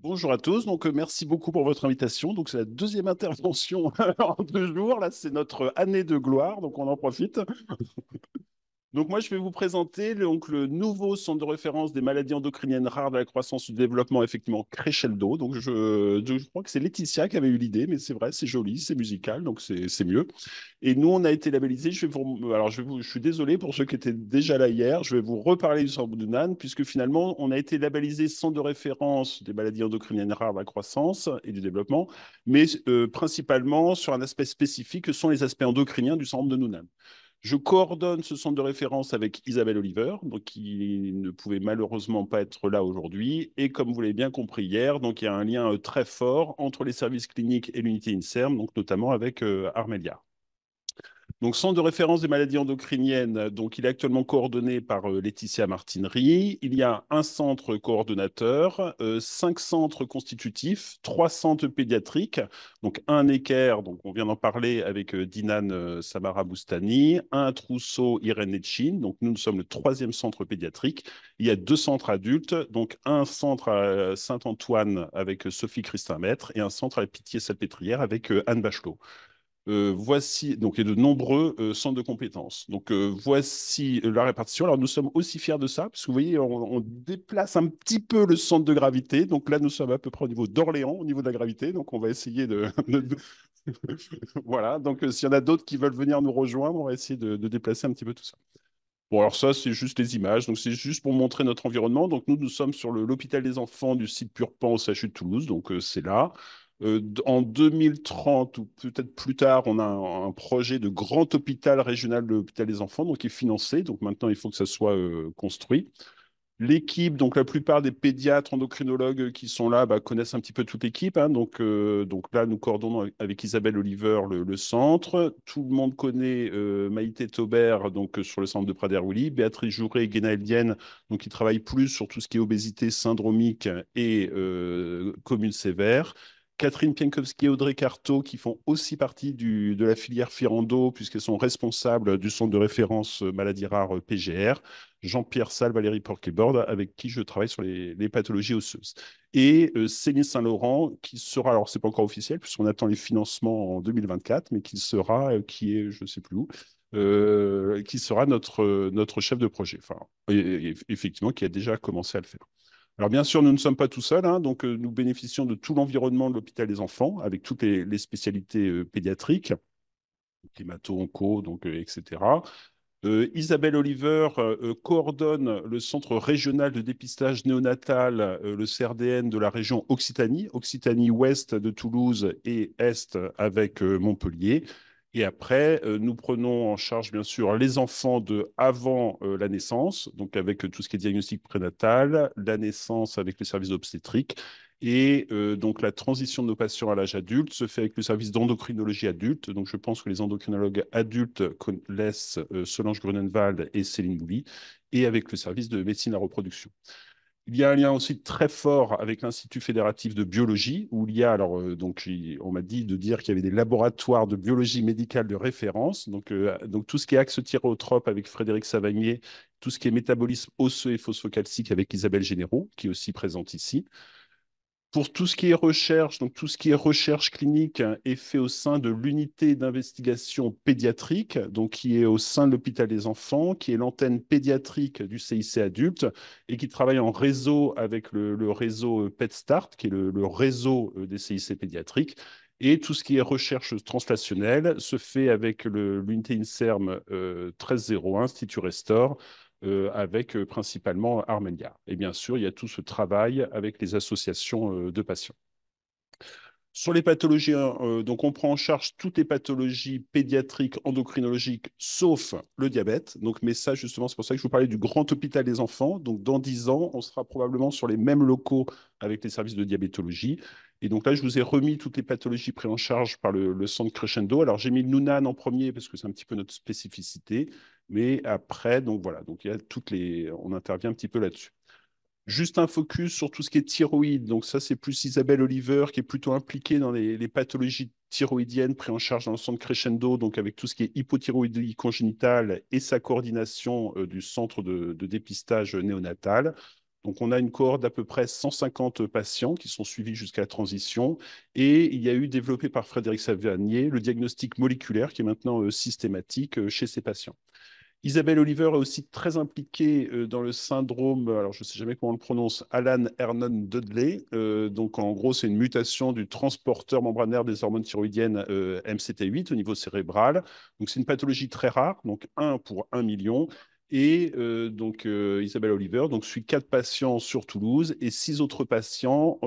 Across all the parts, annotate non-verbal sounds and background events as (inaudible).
Bonjour à tous. Donc, euh, merci beaucoup pour votre invitation. Donc, c'est la deuxième intervention (laughs) en deux jours. Là, c'est notre année de gloire. Donc, on en profite. Donc moi, je vais vous présenter le, donc, nouveau centre de référence des maladies endocriniennes rares de la croissance et du développement, effectivement, Crescendo. Donc je, je crois que c'est Laetitia qui avait eu l'idée, mais c'est vrai, c'est joli, c'est musical, donc c'est mieux. Et nous, on a été labellisés. Je, vais alors je, suis désolé pour ceux qui étaient déjà là hier, je vais vous reparler du centre de Nan, puisque finalement, on a été labellisé centre de référence des maladies endocriniennes rares de la croissance et du développement, mais euh, principalement sur un aspect spécifique que sont les aspects endocriniens du centre de Nounan. Je coordonne ce centre de référence avec Isabelle Oliver, donc qui ne pouvait malheureusement pas être là aujourd'hui. Et comme vous l'avez bien compris hier, donc il y a un lien euh, très fort entre les services cliniques et l'unité INSERM, donc notamment avec euh, Armelia. Donc, Centre de référence des maladies endocriniennes, donc, il est actuellement coordonné par euh, Laetitia Martinerie. Il y a un centre coordonnateur, euh, cinq centres constitutifs, trois centres pédiatriques, donc un équerre, donc on vient d'en parler avec euh, Dinan Samara Boustani, un trousseau Irène Etchin, donc nous, nous sommes le troisième centre pédiatrique. Il y a deux centres adultes, donc un centre à Saint-Antoine avec Sophie Christin-Maître et un centre à Pitié-Salpêtrière avec Anne Bachelot. Euh, voici donc a de nombreux euh, centres de compétences. Donc euh, voici la répartition. Alors nous sommes aussi fiers de ça, parce que vous voyez, on, déplace un petit peu le centre de gravité. Donc là, nous sommes à peu près au niveau d'Orléans, au niveau de la gravité. Donc on va essayer de. (laughs) (laughs) voilà, donc s'il y en a d'autres qui veulent venir nous rejoindre, on va essayer de, déplacer un petit peu tout ça. Bon, alors ça, c'est juste les images. Donc, c'est juste pour montrer notre environnement. Donc, nous, nous sommes sur l'hôpital des enfants du site Purpan au CHU de Toulouse. Donc, c'est là. Euh, en 2030 ou peut-être plus tard, on a un, projet de grand hôpital régional, de l'hôpital des enfants, donc qui est financé. Donc maintenant, il faut que ça soit euh, construit. L'équipe, donc la plupart des pédiatres, endocrinologues euh, qui sont là bah, connaissent un petit peu toute l'équipe. Hein. donc, donc là, nous coordonnons avec Isabelle Oliver le, centre. Tout le monde connaît Maïté Taubert donc, sur le centre de Prader-Willi, Béatrice Jouret et Guéna donc, qui travaillent plus sur tout ce qui est obésité syndromique et commune sévère. Catherine Pienkowski et Audrey Carteau, qui font aussi partie du, de la filière Firando, puisqu'elles sont responsables du centre de référence euh, maladies rares euh, PGR, Jean-Pierre Salle, Valérie Porquet-Borde, avec qui je travaille sur les, pathologies osseuses. Et euh, Céline Saint-Laurent, qui sera, alors c'est pas encore officiel, puisqu'on attend les financements en 2024, mais qui sera, qui est, je ne sais plus où, qui sera notre, notre chef de projet, enfin, effectivement, qui a déjà commencé à le faire. Alors bien sûr, nous ne sommes pas tout seuls, hein, donc euh, nous bénéficions de tout l'environnement de l'hôpital des enfants, avec toutes les, spécialités euh, pédiatriques, climato-onco, donc euh, etc. Isabelle Oliver coordonne le Centre régional de dépistage néonatal, le CRDN de la région Occitanie, Occitanie-Ouest de Toulouse et Est avec Montpellier. Et après, euh, nous prenons en charge, bien sûr, les enfants de avant euh, la naissance, donc avec euh, tout ce qui est diagnostic prénatal, la naissance avec les services d'obstétrique. Et donc, la transition de nos patients à l'âge adulte se fait avec le service d'endocrinologie adulte. Donc, je pense que les endocrinologues adultes connaissent Solange Grunenwald et Céline Bouly, et avec le service de médecine à reproduction. Il y a un lien aussi très fort avec l'Institut fédératif de biologie, où il y a, alors, euh, donc, on m'a dit de dire qu'il y avait des laboratoires de biologie médicale de référence. Donc, euh, donc tout ce qui est axe thyrotrope avec Frédéric Savagnier, tout ce qui est métabolisme osseux et phosphocalcique avec Isabelle Généraux, qui est aussi présente ici. Pour tout ce qui est recherche, donc tout ce qui est recherche clinique hein, est fait au sein de l'unité d'investigation pédiatrique, donc qui est au sein de l'hôpital des enfants, qui est l'antenne pédiatrique du CIC adulte et qui travaille en réseau avec le, réseau euh, PetStart, qui est le, réseau euh, des CIC pédiatriques. Et tout ce qui est recherche translationnelle se fait avec l'unité INSERM 1301, euh, Institut Restore, euh, avec euh, principalement Armenia. Et bien sûr, il y a tout ce travail avec les associations euh, de patients. Sur les pathologies, hein, donc on prend en charge toutes les pathologies pédiatriques, endocrinologiques, sauf le diabète. Donc, mais ça, justement, c'est pour ça que je vous parlais du grand hôpital des enfants. Donc, dans 10 ans, on sera probablement sur les mêmes locaux avec les services de diabétologie. Et donc là, je vous ai remis toutes les pathologies prises en charge par le, le centre Crescendo. Alors, j'ai mis le Nounan en premier parce que c'est un petit peu notre spécificité. Mais après, donc voilà, donc il y a toutes les, on intervient un petit peu là-dessus. Juste un focus sur tout ce qui est thyroïde. Donc ça, c'est plus Isabelle Oliver qui est plutôt impliquée dans les, pathologies thyroïdiennes prises en charge dans le centre Crescendo, donc avec tout ce qui est hypothyroïdie congénitale et sa coordination euh, du centre de, dépistage néonatal. Donc, on a une cohorte d'à peu près 150 patients qui sont suivis jusqu'à la transition. Et il y a eu développé par Frédéric Savanier le diagnostic moléculaire qui est maintenant euh, systématique euh, chez ces patients. Isabelle Oliver est aussi très impliquée euh, dans le syndrome, alors je ne sais jamais comment on le prononce, Alan Hernon Dudley. Euh, donc en gros, c'est une mutation du transporteur membranaire des hormones thyroïdiennes euh, MCT8 au niveau cérébral. Donc c'est une pathologie très rare, donc 1 pour 1 million. Et donc Isabelle Oliver donc, suit 4 patients sur Toulouse et 6 autres patients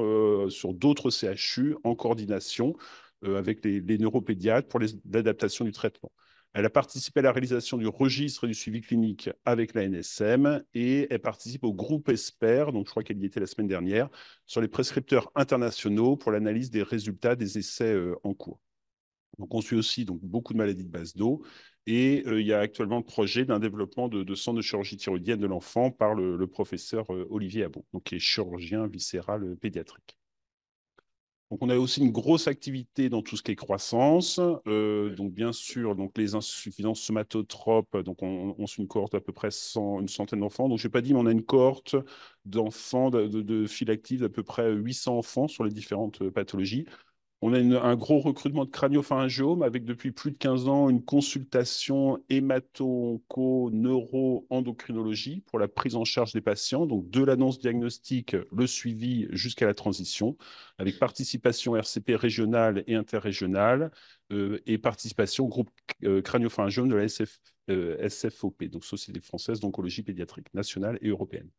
sur d'autres CHU en coordination avec les, les neuropédiatres pour l'adaptation du traitement. Elle a participé à la réalisation du registre du suivi clinique avec la NSM et elle participe au groupe ESPER, donc je crois qu'elle y était la semaine dernière, sur les prescripteurs internationaux pour l'analyse des résultats des essais euh, en cours. on suit aussi donc, beaucoup de maladies de base d'eau et euh, il y a actuellement le projet d'un développement de, centres de chirurgie thyroïdienne de l'enfant par le, professeur euh, Olivier Abon, donc, qui est chirurgien viscéral pédiatrique. Donc, on a aussi une grosse activité dans tout ce qui est croissance. Euh, donc, bien sûr, donc les insuffisances somatotropes. Donc, on, une cohorte à peu près une centaine d'enfants. Donc, je n'ai pas dit, mais on a une cohorte d'enfants de, de, de d'à peu près 800 enfants sur les différentes euh, pathologies. On a un gros recrutement de craniopharyngiomes avec depuis plus de 15 ans une consultation hémato neuro endocrinologie pour la prise en charge des patients, donc de l'annonce diagnostique, le suivi jusqu'à la transition, avec participation RCP régionale et interrégionale euh, et participation au groupe euh, craniopharyngiome de la SFOP, euh, donc Société française d'oncologie pédiatrique nationale et européenne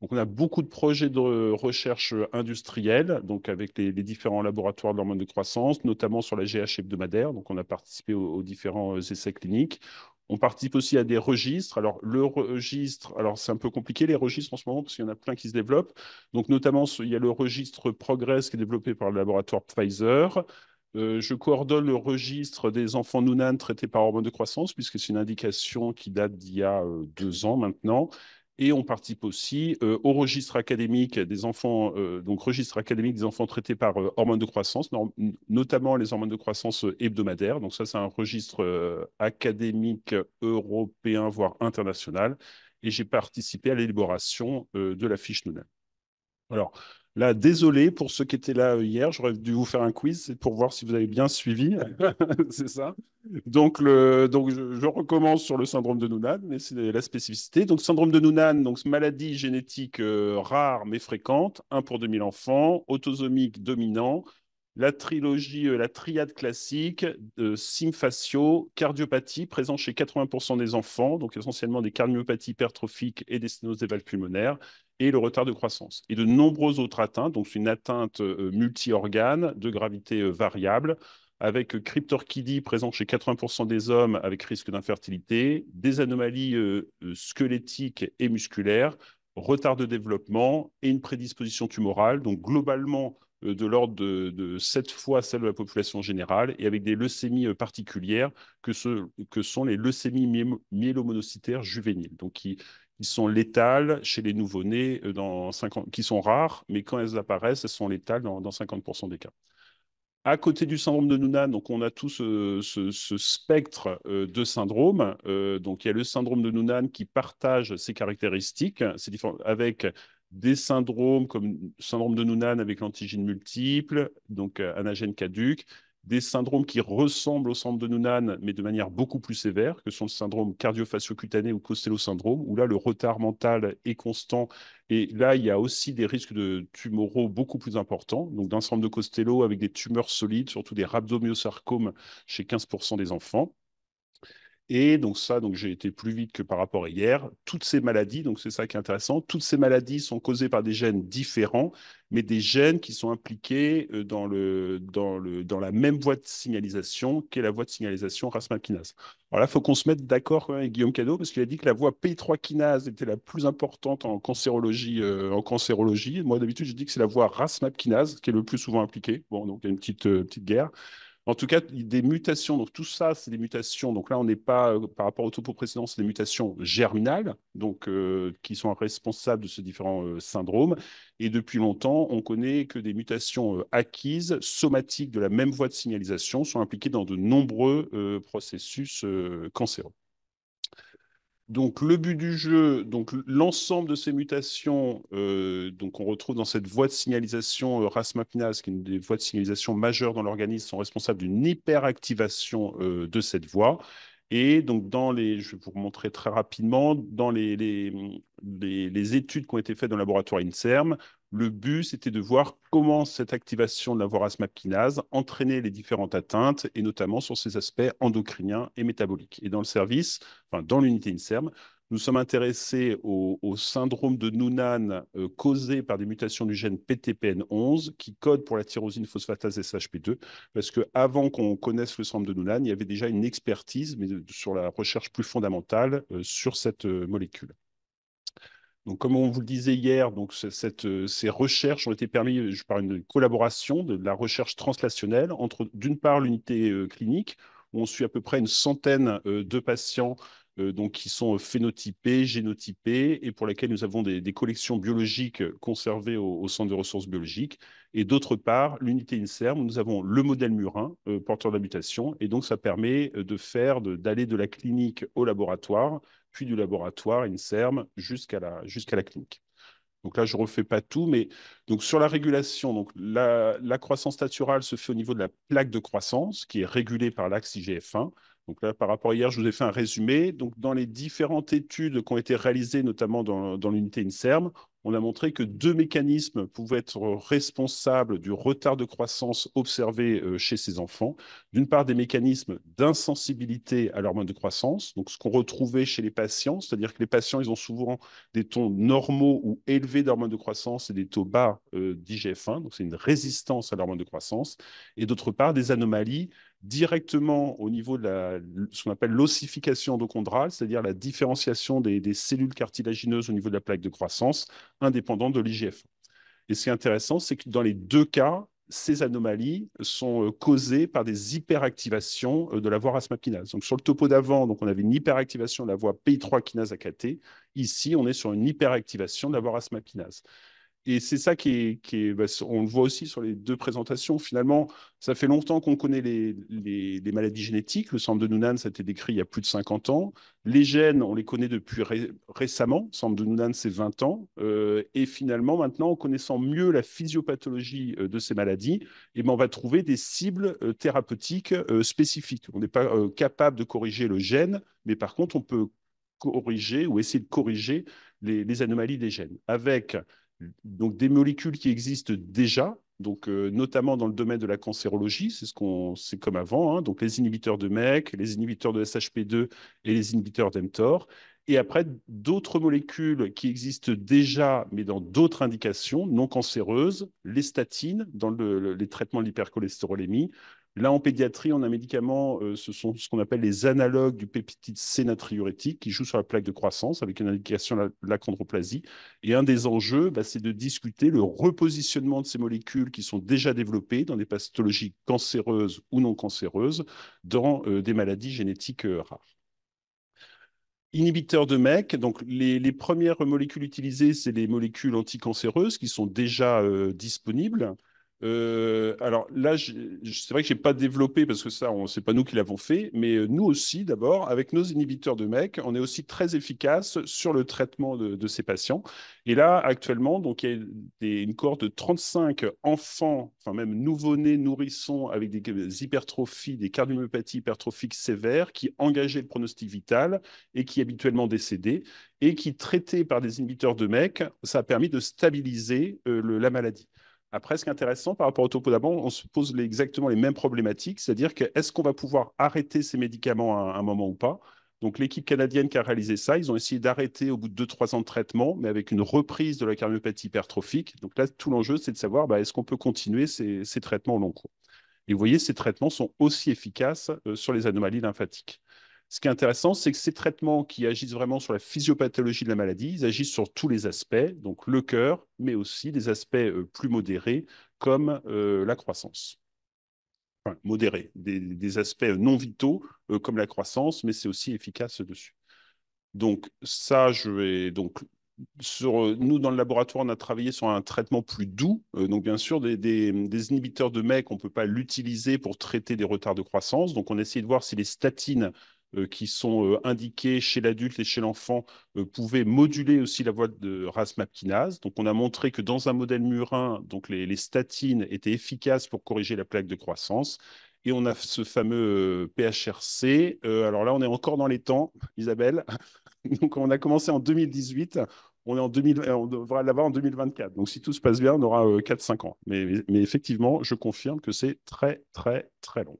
on a beaucoup de projets de recherche euh, industrielle, donc avec les, différents laboratoires de l'hormone de croissance, notamment sur la GH hebdomadaire. Donc, on a participé aux, différents euh, essais cliniques. On participe aussi à des registres. Alors, le registre, alors c'est un peu compliqué les registres en ce moment parce qu'il y en a plein qui se développent. Donc, notamment, il y a le registre Progress qui est développé par le laboratoire Pfizer. Euh, je coordonne le registre des enfants Nounan traités par hormones de croissance, puisque c'est une indication qui date d'il y a deux ans maintenant et on participe aussi euh, au registre académique des enfants, euh, donc registre académique des enfants traités par euh, hormones de croissance, notamment les hormones de croissance hebdomadaires. Donc ça, c'est un registre académique européen, voire international. Et j'ai participé à l'élaboration de la fiche Noonan. Alors, Là, désolé pour ceux qui étaient là hier, j'aurais dû vous faire un quiz pour voir si vous avez bien suivi. (laughs) c'est ça. Donc, donc je, recommence sur le syndrome de Noonan, mais c'est la spécificité. Donc, syndrome de Noonan, donc maladie génétique euh, rare mais fréquente, 1 pour 2000 enfants, autosomique dominant, la trilogie, euh, la triade classique de cardiopathie, présente chez 80% des enfants, donc essentiellement des cardiopathies hypertrophiques et des sténoses des valves pulmonaires, et le retard de croissance. Et de nombreuses autres atteintes, donc une atteinte euh, multi de gravité euh, variable, avec cryptorchidie présente chez 80% des hommes avec risque d'infertilité, des anomalies squelettiques et musculaires, retard de développement et une prédisposition tumorale. Donc globalement, euh, de l'ordre de, de, 7 fois celle de la population générale et avec des leucémies euh, particulières que, ce, que sont les leucémies myélomonocytaires juvéniles, donc qui, sont létales chez les nouveau-nés, euh, dans 50, qui sont rares, mais quand elles apparaissent, elles sont létales dans, 50% des cas. À côté du syndrome de Noonan, donc on a tout ce, spectre de syndromes. donc il y a le syndrome de Noonan qui partage ses caractéristiques, avec des syndromes comme syndrome de Noonan avec l'antigène multiple, donc euh, anagène agène caduque, des syndromes qui ressemblent au syndrome de Noonan, mais de manière beaucoup plus sévère, que sont le syndrome cardio-facio-cutané ou Costello syndrome, où là, le retard mental est constant. Et là, il y a aussi des risques de tumoraux beaucoup plus importants. Donc, d'un syndrome de Costello avec des tumeurs solides, surtout des rhabdomyosarcomes chez 15% des enfants. Et donc ça, donc j'ai été plus vite que par rapport à hier. Toutes ces maladies, donc c'est ça qui est intéressant, toutes ces maladies sont causées par des gènes différents, mais des gènes qui sont impliqués euh, dans, le, dans, le, dans la même voie de signalisation qu'est la voie de signalisation ras kinase Alors là, il faut qu'on se mette d'accord hein, avec Guillaume Cadeau, parce qu'il a dit que la voie P3 kinase était la plus importante en cancérologie. Euh, en cancérologie. Moi, d'habitude, je dis que c'est la voie ras kinase qui est le plus souvent impliquée. Bon, donc il y a une petite, euh, petite guerre. En tout cas, des mutations, donc tout ça, c'est des mutations. Donc là, on n'est pas, euh, par rapport au topo précédent, c'est des mutations germinales, donc euh, qui sont responsables de ces différents euh, syndromes. Et depuis longtemps, on connaît que des mutations acquises, somatiques de la même voie de signalisation, sont impliquées dans de nombreux processus cancéreux. Donc le but du jeu, donc l'ensemble de ces mutations, euh, donc on retrouve dans cette voie de signalisation euh, RASMAPINAS, qui est une des voies de signalisation majeures dans l'organisme, sont responsables d'une hyperactivation euh, de cette voie. Et donc dans les, je vais vous montrer très rapidement, dans les études qui ont été faites dans le laboratoire INSERM, le but, c'était de voir comment cette activation de la vorace kinase entraînait les différentes atteintes, et notamment sur ces aspects endocriniens et métaboliques. Et dans le service, enfin, dans l'unité INSERM, nous sommes intéressés au, syndrome de Noonan euh, causé par des mutations du gène PTPN11 qui code pour la tyrosine phosphatase SHP2, parce qu'avant qu'on connaisse le syndrome de Noonan, il y avait déjà une expertise mais sur la recherche plus fondamentale euh, sur cette euh, molécule. Donc, comme on vous le disait hier, donc, euh, ces recherches ont été permises euh, par une collaboration de la recherche translationnelle entre, d'une part, l'unité euh, clinique, où on suit à peu près une centaine de patients donc, qui sont phénotypés, génotypés, et pour lesquels nous avons des, collections biologiques conservées au, Centre de ressources biologiques. Et d'autre part, l'unité INSERM, où nous avons le modèle murin, porteur d'habitation, et donc ça permet de faire, d'aller de la clinique au laboratoire puis du laboratoire, INSERM, jusqu'à la, jusqu'à la clinique. Donc là, je ne refais pas tout, mais donc sur la régulation, la, la, croissance naturelle se fait au niveau de la plaque de croissance qui est régulée par l'axe IGF-1. Donc par rapport à hier, je vous ai fait un résumé. Donc, dans les différentes études qui ont été réalisées, notamment dans, l'unité INSERM, on a montré que deux mécanismes pouvaient être responsables du retard de croissance observé euh, chez ces enfants. D'une part, des mécanismes d'insensibilité à l'hormone de croissance, donc ce qu'on retrouvait chez les patients, c'est-à-dire que les patients, ils ont souvent des taux normaux ou élevés d'hormone de croissance et des taux bas euh, d'IGF-1, donc c'est une résistance à l'hormone de croissance. Et d'autre part, des anomalies directement au niveau de ce qu'on appelle l'ossification endochondrale, c'est-à-dire la différenciation des, cellules cartilagineuses au niveau de la plaque de croissance, indépendante de l'IGF. Et ce qui est intéressant, c'est que dans les deux cas, ces anomalies sont euh, causées par des hyperactivations euh, de la voie ras Donc sur le topo d'avant, on avait une hyperactivation de la voie PI3 kinase AKT. Ici, on est sur une hyperactivation de la voie et c'est ça qui est, bah, on le voit aussi sur les deux présentations. Finalement, ça fait longtemps qu'on connaît les, les, maladies génétiques. Le syndrome de Noonan, ça a été décrit il y a plus de 50 ans. Les gènes, on les connaît depuis récemment. Le syndrome de Noonan, c'est 20 ans. Euh, et finalement, maintenant, en connaissant mieux la physiopathologie euh, de ces maladies, eh ben, on va trouver des cibles euh, thérapeutiques spécifiques. On n'est pas capable de corriger le gène, mais par contre, on peut corriger ou essayer de corriger les, les anomalies des gènes. Avec donc des molécules qui existent déjà, donc, euh, notamment dans le domaine de la cancérologie, c'est ce qu'on c'est comme avant, hein, donc les inhibiteurs de MEC, les inhibiteurs de SHP2 et les inhibiteurs d'EMTOR. Et après, d'autres molécules qui existent déjà, mais dans d'autres indications non cancéreuses, les statines dans les traitements de l'hypercholestérolémie, Là, en pédiatrie, on a un médicament, euh, ce sont ce qu'on appelle les analogues du peptide sénatriurétique qui jouent sur la plaque de croissance avec une indication la, la chondroplasie. Et un des enjeux, bah, c'est de discuter le repositionnement de ces molécules qui sont déjà développées dans des pathologies cancéreuses ou non cancéreuses dans euh, des maladies génétiques euh, rares inhibiteurs de MEC. Donc, les, premières molécules utilisées, c'est les molécules anticancéreuses qui sont déjà disponibles. Euh, alors là, c'est vrai que je n'ai pas développé parce que ça, ce n'est pas nous qui l'avons fait, mais euh, nous aussi, d'abord, avec nos inhibiteurs de MEC, on est aussi très efficace sur le traitement de, ces patients. Et là, actuellement, donc, il y a une cohorte de 35 enfants, enfin même nouveau-nés, nourrissons avec des, hypertrophies, des cardiomyopathies hypertrophiques sévères qui engageaient le pronostic vital et qui habituellement décédaient et qui, traités par des inhibiteurs de MEC, ça a permis de stabiliser euh, la maladie. Après, ce qui est intéressant par rapport au topo d'avant, on se pose exactement les mêmes problématiques, c'est-à-dire que est-ce qu'on va pouvoir arrêter ces médicaments à, un moment ou pas donc l'équipe canadienne qui a réalisé ça, ils ont essayé d'arrêter au bout de 2-3 ans de traitement, mais avec une reprise de la cardiopathie hypertrophique. Donc là, tout l'enjeu, c'est de savoir bah, est-ce qu'on peut continuer ces, traitements au long cours. Et vous voyez, ces traitements sont aussi efficaces euh, sur les anomalies lymphatiques. Ce qui est intéressant, c'est que ces traitements qui agissent vraiment sur la physiopathologie de la maladie, ils agissent sur tous les aspects, donc le cœur, mais aussi des aspects euh, plus modérés comme euh, la croissance. Enfin, modérés, des, aspects euh, non vitaux comme la croissance, mais c'est aussi efficace dessus. Donc ça, je vais donc sur, nous, dans le laboratoire, on a travaillé sur un traitement plus doux. donc, bien sûr, des, inhibiteurs de MEC, on ne peut pas l'utiliser pour traiter des retards de croissance. Donc, on a essayé de voir si les statines euh, qui sont euh, indiqués chez l'adulte et chez l'enfant euh, pouvaient moduler aussi la voie de rasmapkinase. Donc, on a montré que dans un modèle murin, donc les, statines étaient efficaces pour corriger la plaque de croissance et on a ce fameux PHRC. alors là, on est encore dans les temps, Isabelle. (laughs) Donc, on a commencé en 2018. On, est en on devra l'avoir en 2024. Donc, si tout se passe bien, on aura 4-5 ans. mais effectivement, je confirme que c'est très, très, très long.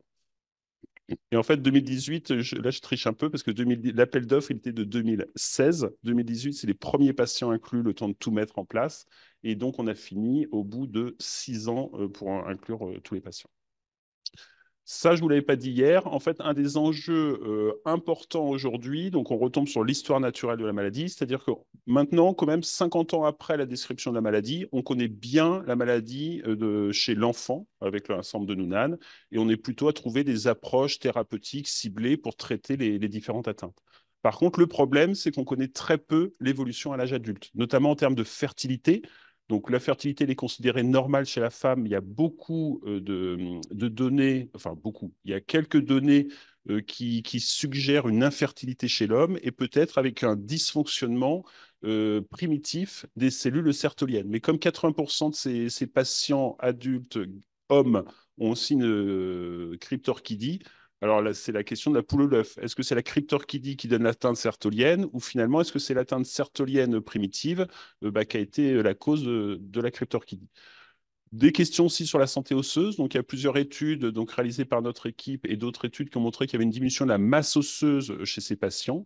Et en fait, 2018, là, je triche un peu parce que l'appel d'offres, il était de 2016. 2018, c'est les premiers patients inclus, le temps de tout mettre en place. Et donc, on a fini au bout de six ans euh, pour inclure euh, tous les patients. Ça, je vous l'avais pas dit hier. En fait, un des enjeux euh, importants aujourd'hui, donc on retombe sur l'histoire naturelle de la maladie, c'est-à-dire que maintenant, quand même 50 ans après la description de la maladie, on connaît bien la maladie euh, chez l'enfant avec l'ensemble de Nounan, et on est plutôt à trouver des approches thérapeutiques ciblées pour traiter les différentes atteintes. Par contre, le problème, c'est qu'on connaît très peu l'évolution à l'âge adulte, notamment en termes de fertilité. Donc la fertilité est considérée normale chez la femme. Il y a beaucoup euh, de, données, enfin beaucoup, il y a quelques données euh, qui, suggèrent une infertilité chez l'homme et peut-être avec un dysfonctionnement euh, primitif des cellules sertoliennes. Mais comme 80% de ces, patients adultes hommes ont aussi une cryptorchidie, alors c'est la question de la poule ou l'œuf. Est-ce que c'est la cryptorchidie qui donne l'atteinte sertolienne ou finalement est-ce que c'est l'atteinte sertolienne primitive euh, bah, qui a été euh, la cause de, la cryptorchidie des questions aussi sur la santé osseuse. Donc, il y a plusieurs études donc, réalisées par notre équipe et d'autres études qui ont montré qu'il y avait une diminution de la masse osseuse chez ces patients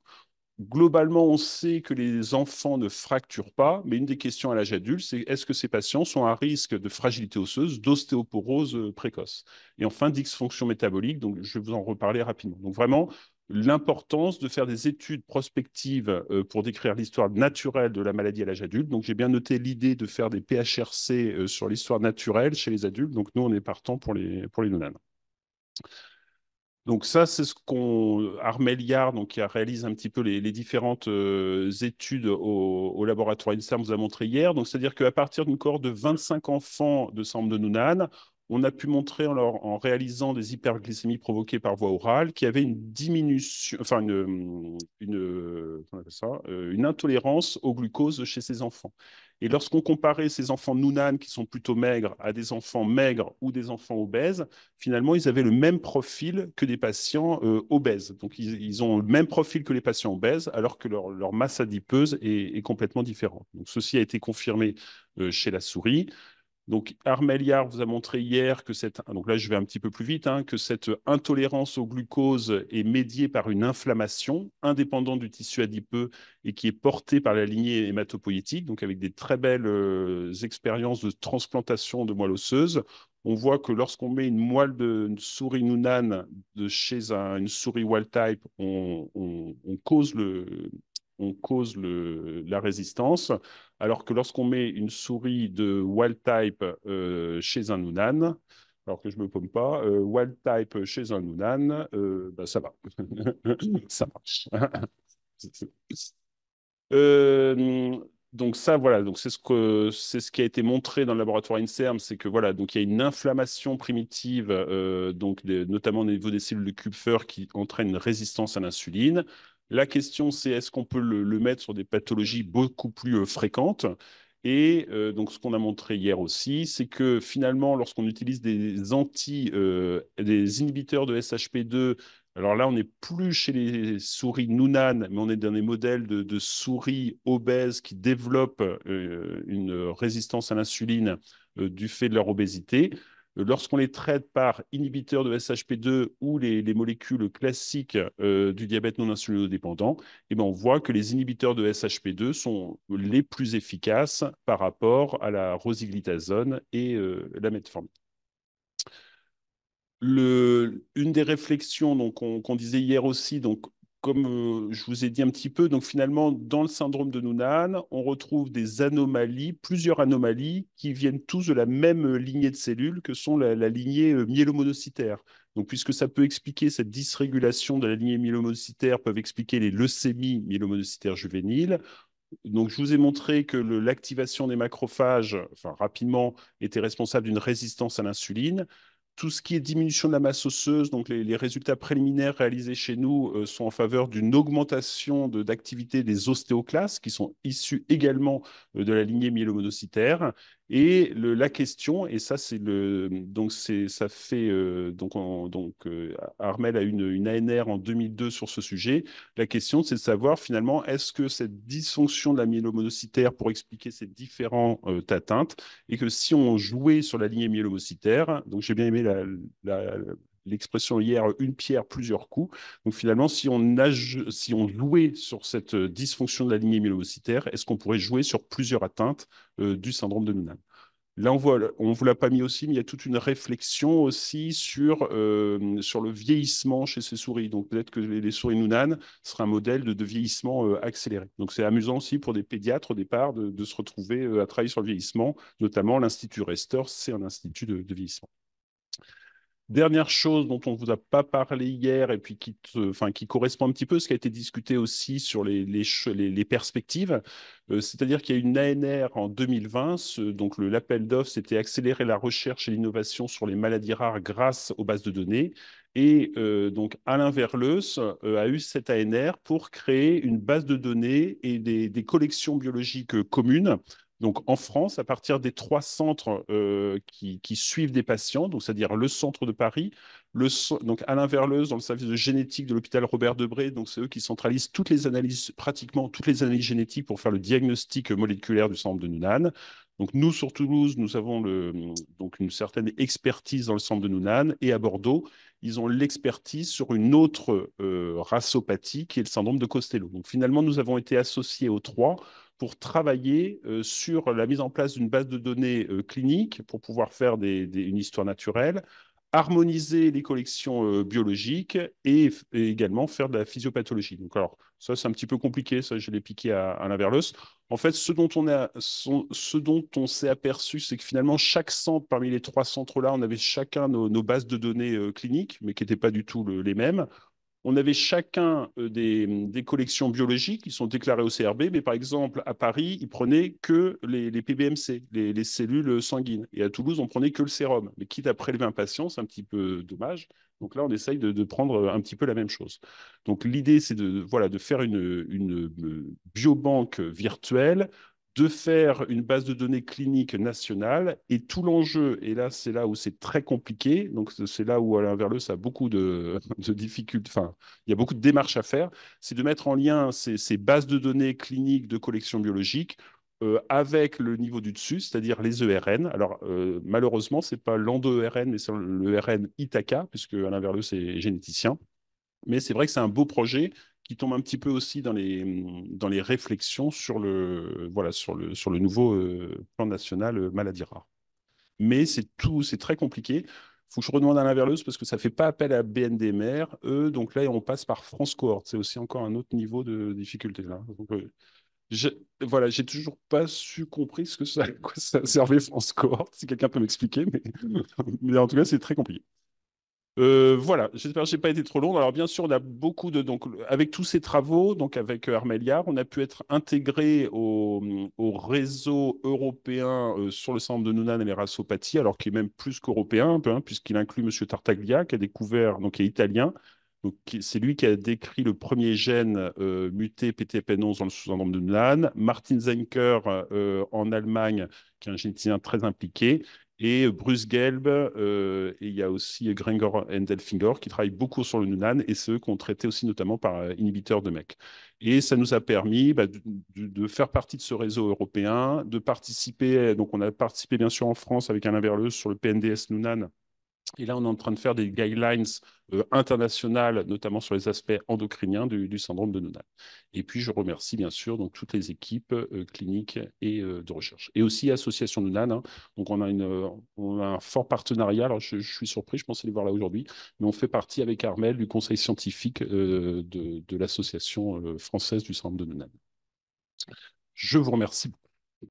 globalement, on sait que les enfants ne fracturent pas, mais une des questions à l'âge adulte, c'est est-ce que ces patients sont à risque de fragilité osseuse, d'ostéoporose euh, précoce Et enfin, dysfonction métabolique, donc je vais vous en reparler rapidement. Donc vraiment, l'importance de faire des études prospectives euh, pour décrire l'histoire naturelle de la maladie à l'âge adulte. Donc j'ai bien noté l'idée de faire des PHRC euh, sur l'histoire naturelle chez les adultes. Donc nous, on est partant pour les, pour les donc ça, c'est ce qu'on Armel Yard, donc qui réalise un petit peu les, différentes euh, études au, laboratoire INSERM, vous a montré hier. Donc c'est-à-dire qu'à partir d'une cohorte de 25 enfants de Sambre de Nounan, on a pu montrer en, réalisant des hyperglycémies provoquées par voie orale qu'il y avait une diminution, enfin une, hum, euh, euh, une, intolérance au glucose chez ces enfants. Et lorsqu'on comparait ces enfants nounan qui sont plutôt maigres à des enfants maigres ou des enfants obèses, finalement, ils avaient le même profil que des patients euh, obèses. Donc, ils, ont le même profil que les patients obèses, alors que leur, masse adipeuse est, complètement différente. Donc, ceci a été confirmé chez la souris. Donc, Armeliard vous a montré hier que cette, donc là je vais un petit peu plus vite, hein, que cette intolérance au glucose est médiée par une inflammation indépendante du tissu adipeux et qui est portée par la lignée hématopoïétique, donc avec des très belles euh, expériences de transplantation de moelle osseuse. On voit que lorsqu'on met une moelle de souris nounane de chez une souris wild type, on, cause la résistance. Alors que lorsqu'on met une souris de wild type euh, chez un Nounan, alors que je ne me paume pas, euh, wild type chez un Nounan, euh, bah, ça va. (laughs) ça marche. (laughs) donc ça, voilà, donc c'est ce ce qui a été montré dans le laboratoire Inserm, c'est que voilà, donc il y a une inflammation primitive, donc notamment au niveau des cellules de Kupfer, qui entraîne une résistance à l'insuline. La question, c'est est-ce qu'on peut le, mettre sur des pathologies beaucoup plus euh, fréquentes et euh, donc, ce qu'on a montré hier aussi, c'est que finalement, lorsqu'on utilise des anti, euh, des inhibiteurs de SHP2, alors là, on n'est plus chez les souris nounanes, mais on est dans des modèles de, souris obèses qui développent une résistance à l'insuline du fait de leur obésité. Lorsqu'on les traite par inhibiteurs de SHP2 ou les, molécules classiques euh, du diabète non insulinodépendant, eh ben, on voit que les inhibiteurs de SHP2 sont les plus efficaces par rapport à la rosiglitazone et euh, la metformine. une des réflexions qu'on disait hier aussi, donc comme je vous ai dit un petit peu, donc finalement, dans le syndrome de Noonan, on retrouve des anomalies, plusieurs anomalies qui viennent tous de la même lignée de cellules que sont la, lignée myélomonocytaire. Donc, puisque ça peut expliquer cette dysrégulation de la lignée myélomonocytaire, peuvent expliquer les leucémies myélomonocytaires juvéniles. Donc, je vous ai montré que l'activation des macrophages, enfin, rapidement, était responsable d'une résistance à l'insuline tout ce qui est diminution de la masse osseuse, donc les, résultats préliminaires réalisés chez nous euh, sont en faveur d'une augmentation d'activité des ostéoclastes qui sont issus également euh, de la lignée myélomonocytaire et le, la question, et ça, c'est le. Donc, ça fait. Euh, donc, donc euh, Armel a une, une ANR en 2002 sur ce sujet. La question, c'est de savoir finalement, est-ce que cette dysfonction de la myélomonocytaire pour expliquer ces différentes euh, atteintes, et que si on jouait sur la lignée myélomocytaire, donc j'ai bien aimé la, la, l'expression hier, une pierre, plusieurs coups. Donc finalement, si on, louait si on sur cette euh, dysfonction de la lignée myelocytaire, est-ce qu'on pourrait jouer sur plusieurs atteintes euh, du syndrome de Nunan Là, on ne on vous l'a pas mis aussi, mais il y a toute une réflexion aussi sur, euh, sur le vieillissement chez ces souris. Donc, peut-être que les, souris Noonan seraient un modèle de, vieillissement accéléré. Donc, c'est amusant aussi pour des pédiatres au départ de, se retrouver à travailler sur le vieillissement. Notamment, l'Institut Restor, c'est un institut de vieillissement. Dernière chose dont on ne vous a pas parlé hier et puis qui, enfin, qui correspond un petit peu à ce qui a été discuté aussi sur les, les, perspectives, euh, c'est-à-dire qu'il y a une ANR en 2020, donc l'appel d'offres, c'était accélérer la recherche et l'innovation sur les maladies rares grâce aux bases de données. Et euh, donc Alain Verleus euh, a eu cette ANR pour créer une base de données et des, des collections biologiques communes donc en France, à partir des trois centres euh, qui, suivent des patients, donc c'est-à-dire le centre de Paris, donc Alain Verleuse dans le service de génétique de l'hôpital Robert Debré, donc c'est eux qui centralisent toutes les analyses, pratiquement toutes les analyses génétiques pour faire le diagnostic moléculaire du centre de Noonan. Donc nous sur Toulouse, nous avons donc une certaine expertise dans le centre de Noonan et à Bordeaux, ils ont l'expertise sur une autre euh, et qui est le syndrome de Costello. Donc finalement, nous avons été associés aux trois pour travailler euh, sur la mise en place d'une base de données euh, clinique pour pouvoir faire une histoire naturelle, harmoniser les collections euh, biologiques et, également faire de la physiopathologie. Donc, alors, ça, c'est un petit peu compliqué, ça, je l'ai piqué à, à l'inverleuse. En fait, ce dont on, a, ce s'est aperçu, c'est que finalement, chaque centre, parmi les trois centres-là, on avait chacun nos, bases de données euh, cliniques, mais qui n'étaient pas du tout les mêmes on avait chacun euh, des, collections biologiques qui sont déclarées au CRB, mais par exemple à Paris, ils prenaient que les, PBMC, les, cellules sanguines, et à Toulouse, on prenait que le sérum. Mais quitte à prélever un patient, c'est un petit peu dommage. Donc là, on essaye de, prendre euh, un petit peu la même chose. Donc l'idée, c'est de, voilà, de faire une, une euh, biobanque virtuelle de faire une base de données clinique nationale. Et tout l'enjeu, et là, c'est là où c'est très compliqué, donc c'est là où Alain Verleux, a beaucoup (laughs) de, difficultés, enfin, il y a beaucoup de démarches à faire, c'est de mettre en lien ces, bases de données cliniques de collection biologique euh, avec le niveau du dessus, c'est-à-dire les ERN. Alors, euh, malheureusement, ce n'est pas l'AN2ERN, mais c'est l'ERN e ITACA, puisque Alain Verleux, est généticien. Mais c'est vrai que c'est un beau projet qui tombe un petit peu aussi dans les, mmh, dans les réflexions sur le, voilà, sur le, sur le nouveau plan national maladie rare. Mais c'est tout, c'est très compliqué. Il Faut que je redemande à verleuse parce que ça ne fait pas appel à BNDMR. donc là, on passe par France Cohort. C'est aussi encore un autre niveau de difficulté. Là. je, voilà, j'ai toujours pas su compris ce que ça, quoi ça servait France Cohort. Si quelqu'un peut m'expliquer, (laughs) mais en tout cas, c'est très compliqué. Euh, voilà, j'espère que je n'ai pas été trop long. Alors, bien sûr, on a beaucoup de. Donc, avec tous ces travaux, donc avec euh, Armelliar, on a pu être intégré au, réseau européen euh, sur le centre de Nunan et les rassopathies, alors qu'il est même plus qu'européen, hein, puisqu'il inclut M. Tartaglia, qui a découvert, donc qui est italien. c'est lui qui a décrit le premier gène muté PTPN11 dans le sous-syndrome de Nunan. Martin Zenker en Allemagne, qui est un généticien très impliqué et Bruce Gelb, euh, et il y a aussi Gregor Endelfinger qui travaille beaucoup sur le Nunan et ceux qui qu'on traitait aussi notamment par euh, inhibiteur de MEC. Et ça nous a permis bah, de, faire partie de ce réseau européen, de participer, donc on a participé bien sûr en France avec Alain Verleux sur le PNDS Noonan, et là, on est en train de faire des guidelines euh, internationales, notamment sur les aspects endocriniens du, syndrome de Noonan. Et puis, je remercie bien sûr donc, toutes les équipes euh, cliniques et euh, de recherche. Et aussi Association Nunan. Hein. Donc, on a, un fort partenariat. je, suis surpris, je pensais les voir là aujourd'hui, mais on fait partie avec Armel du conseil scientifique de, l'Association française du syndrome de Noonan. Je vous remercie beaucoup.